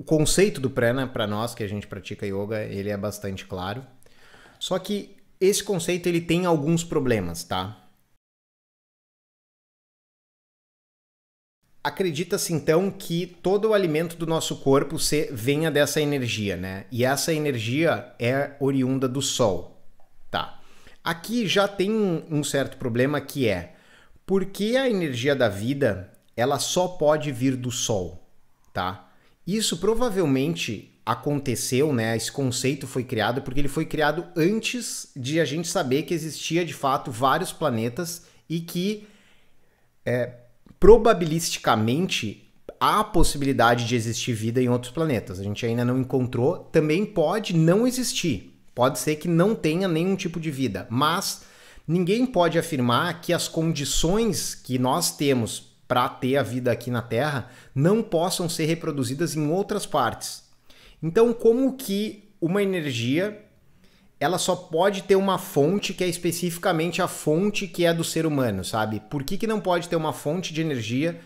o conceito do né, prana para nós que a gente pratica yoga, ele é bastante claro. Só que esse conceito ele tem alguns problemas, tá? Acredita-se então que todo o alimento do nosso corpo se venha dessa energia, né? E essa energia é oriunda do sol, tá? Aqui já tem um certo problema que é porque a energia da vida ela só pode vir do sol, tá? Isso provavelmente aconteceu, né? Esse conceito foi criado porque ele foi criado antes de a gente saber que existia de fato vários planetas e que é, probabilisticamente há a possibilidade de existir vida em outros planetas. A gente ainda não encontrou. Também pode não existir. Pode ser que não tenha nenhum tipo de vida, mas ninguém pode afirmar que as condições que nós temos para ter a vida aqui na Terra não possam ser reproduzidas em outras partes. Então, como que uma energia ela só pode ter uma fonte que é especificamente a fonte que é do ser humano, sabe? Por que, que não pode ter uma fonte de energia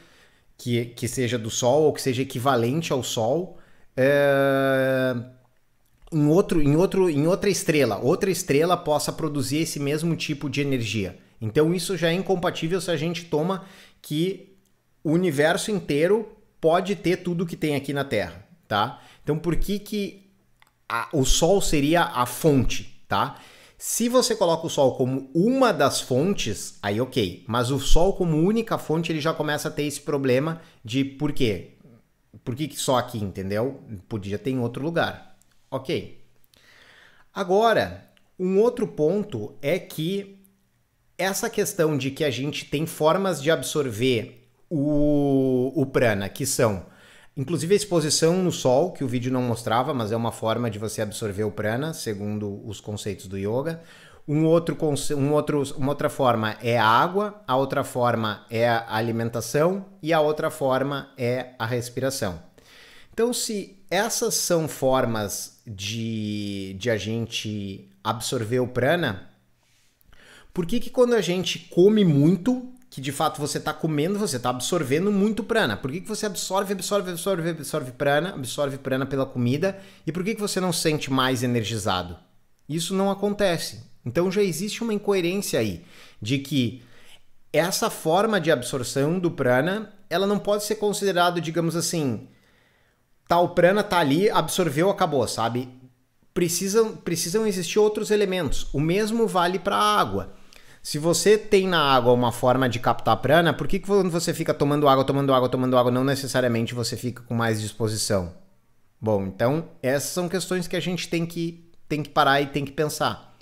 que, que seja do Sol ou que seja equivalente ao Sol é... em, outro, em, outro, em outra estrela? Outra estrela possa produzir esse mesmo tipo de energia. Então isso já é incompatível se a gente toma que o universo inteiro pode ter tudo que tem aqui na Terra, tá? Então por que que a, o Sol seria a fonte, tá? Se você coloca o Sol como uma das fontes, aí ok. Mas o Sol como única fonte, ele já começa a ter esse problema de por quê? Por que, que só aqui, entendeu? Podia ter em outro lugar. Ok. Agora, um outro ponto é que essa questão de que a gente tem formas de absorver o, o prana, que são Inclusive a exposição no sol, que o vídeo não mostrava, mas é uma forma de você absorver o prana, segundo os conceitos do yoga. Um outro, um outro, uma outra forma é a água, a outra forma é a alimentação e a outra forma é a respiração. Então, se essas são formas de, de a gente absorver o prana, por que, que quando a gente come muito, que de fato você está comendo, você está absorvendo muito prana. Por que, que você absorve, absorve, absorve, absorve prana, absorve prana pela comida e por que, que você não sente mais energizado? Isso não acontece. Então já existe uma incoerência aí de que essa forma de absorção do prana, ela não pode ser considerada, digamos assim, tal tá, prana tá ali, absorveu, acabou, sabe? Precisam, precisam existir outros elementos. O mesmo vale para a água. Se você tem na água uma forma de captar prana, por que, que quando você fica tomando água, tomando água, tomando água, não necessariamente você fica com mais disposição? Bom, então essas são questões que a gente tem que, tem que parar e tem que pensar.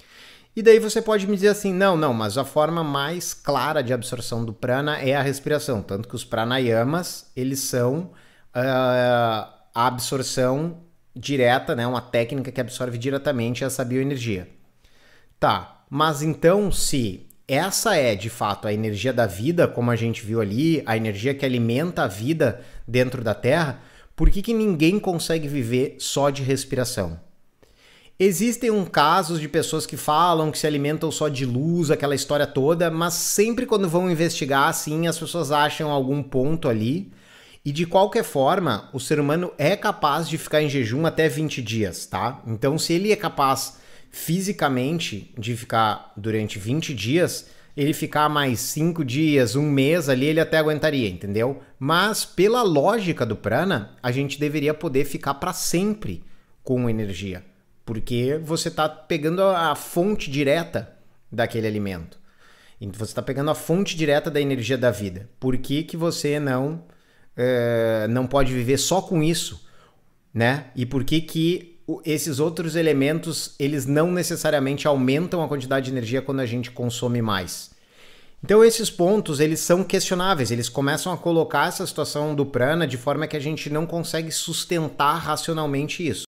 E daí você pode me dizer assim: não, não, mas a forma mais clara de absorção do prana é a respiração. Tanto que os pranayamas, eles são uh, a absorção direta, né? Uma técnica que absorve diretamente essa bioenergia. Tá, mas então se essa é de fato a energia da vida, como a gente viu ali, a energia que alimenta a vida dentro da Terra, por que, que ninguém consegue viver só de respiração? Existem um casos de pessoas que falam que se alimentam só de luz, aquela história toda, mas sempre quando vão investigar assim, as pessoas acham algum ponto ali. E de qualquer forma, o ser humano é capaz de ficar em jejum até 20 dias, tá? Então, se ele é capaz fisicamente de ficar durante 20 dias, ele ficar mais 5 dias, um mês ali, ele até aguentaria, entendeu? Mas pela lógica do prana, a gente deveria poder ficar para sempre com energia, porque você está pegando a fonte direta daquele alimento. Então você está pegando a fonte direta da energia da vida. Por que, que você não é, não pode viver só com isso, né? E por que que esses outros elementos, eles não necessariamente aumentam a quantidade de energia quando a gente consome mais. Então esses pontos, eles são questionáveis, eles começam a colocar essa situação do prana de forma que a gente não consegue sustentar racionalmente isso.